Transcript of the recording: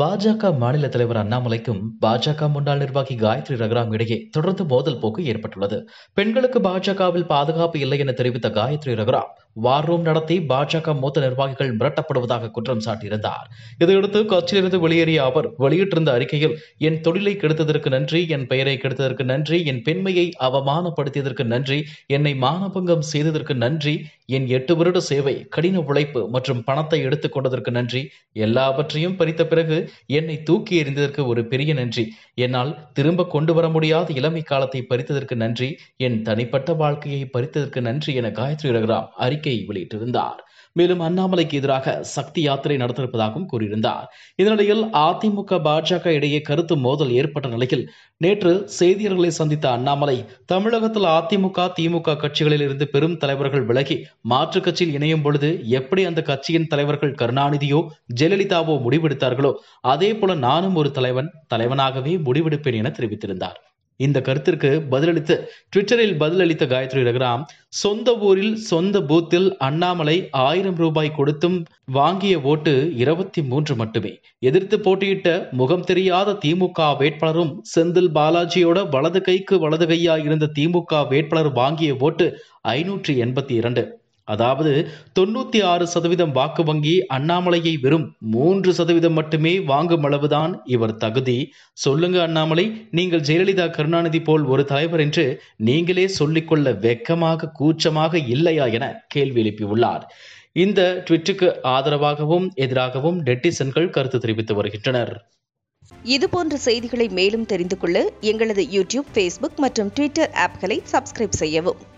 பாஜக மாநில தலைவர் அண்ணாமலைக்கும் பாஜக முன்னாள் நிர்வாகி காயத்ரி ரகுராம் இடையே தொடர்ந்து மோதல் போக்கு ஏற்பட்டுள்ளது பெண்களுக்கு பாஜகவில் பாதுகாப்பு இல்லை என தெரிவித்த காயத்ரி ரகுராம் வார் ரூம் நடத்தி பாஜக மூத்த நிர்வாகிகள் மிரட்டப்படுவதாக குற்றம் சாட்டியிருந்தார் இதையடுத்து கட்சியிலிருந்து வெளியேறிய அவர் வெளியிட்டிருந்த அறிக்கையில் என் தொழிலை கெடுத்ததற்கு நன்றி என் பெயரை கெடுத்ததற்கு நன்றி என் பெண்மையை அவமானப்படுத்தியதற்கு நன்றி என்னை மானபங்கம் செய்ததற்கு நன்றி என் எட்டு வருட சேவை கடின உழைப்பு மற்றும் பணத்தை எடுத்துக்கொண்டதற்கு நன்றி எல்லாவற்றையும் பறித்த பிறகு என்னை தூக்கி எறிந்ததற்கு ஒரு பெரிய நன்றி என்னால் திரும்ப கொண்டு வர முடியாத இளமை காலத்தை பறித்ததற்கு நன்றி என் தனிப்பட்ட வாழ்க்கையை பறித்ததற்கு நன்றி என காயத்ரி ரகுராம் அறிக்கை அறிக்கையை வெளியிட்டிருந்தார் மேலும் அண்ணாமலைக்கு எதிராக சக்தி யாத்திரை நடத்திருப்பதாகவும் கூறியிருந்தார் இதனிடையில் அதிமுக பாஜக இடையே கருத்து மோதல் ஏற்பட்ட நிலையில் நேற்று செய்தியாளர்களை சந்தித்த அண்ணாமலை தமிழகத்தில் அதிமுக திமுக கட்சிகளில் இருந்து பெரும் தலைவர்கள் விலகி மாற்றுக் கட்சியில் இணையும் பொழுது எப்படி அந்த கட்சியின் தலைவர்கள் கருணாநிதியோ ஜெயலலிதாவோ முடிவெடுத்தார்களோ அதே போல நானும் ஒரு தலைவன் தலைவனாகவே முடிவெடுப்பேன் என தெரிவித்திருந்தார் இந்த கருத்திற்கு பதிலளித்து ட்விட்டரில் பதிலளித்த காயத்ரி ரகுராம் சொந்த ஊரில் சொந்த பூத்தில் அண்ணாமலை ஆயிரம் ரூபாய் கொடுத்தும் வாங்கிய ஓட்டு இருபத்தி மூன்று மட்டுமே எதிர்த்து போட்டியிட்ட முகம் தெரியாத திமுக வேட்பாளரும் செந்தில் பாலாஜியோட வலது கைக்கு வலது கையா இருந்த திமுக வேட்பாளர் வாங்கிய ஓட்டு ஐநூற்றி எண்பத்தி இரண்டு அதாவது தொண்ணூற்றி ஆறு சதவீதம் வாக்கு வங்கி அண்ணாமலையை வெறும் மூன்று சதவீதம் மட்டுமே வாங்கும் அளவுதான் இவர் தகுதி சொல்லுங்க அண்ணாமலை நீங்கள் ஜெயலலிதா கருணாநிதி போல் ஒரு தலைவர் என்று நீங்களே சொல்லிக்கொள்ள வெக்கமாக கூச்சமாக இல்லையா என கேள்வி எழுப்பியுள்ளார் இந்த ட்விட்டுக்கு ஆதரவாகவும் எதிராகவும் நெட்டிசன்கள் கருத்து தெரிவித்து வருகின்றனர் இதுபோன்ற செய்திகளை மேலும் தெரிந்து கொள்ள எங்களது யூடியூப் ஃபேஸ்புக் மற்றும் ட்விட்டர் ஆப்களை சப்ஸ்கிரைப் செய்யவும்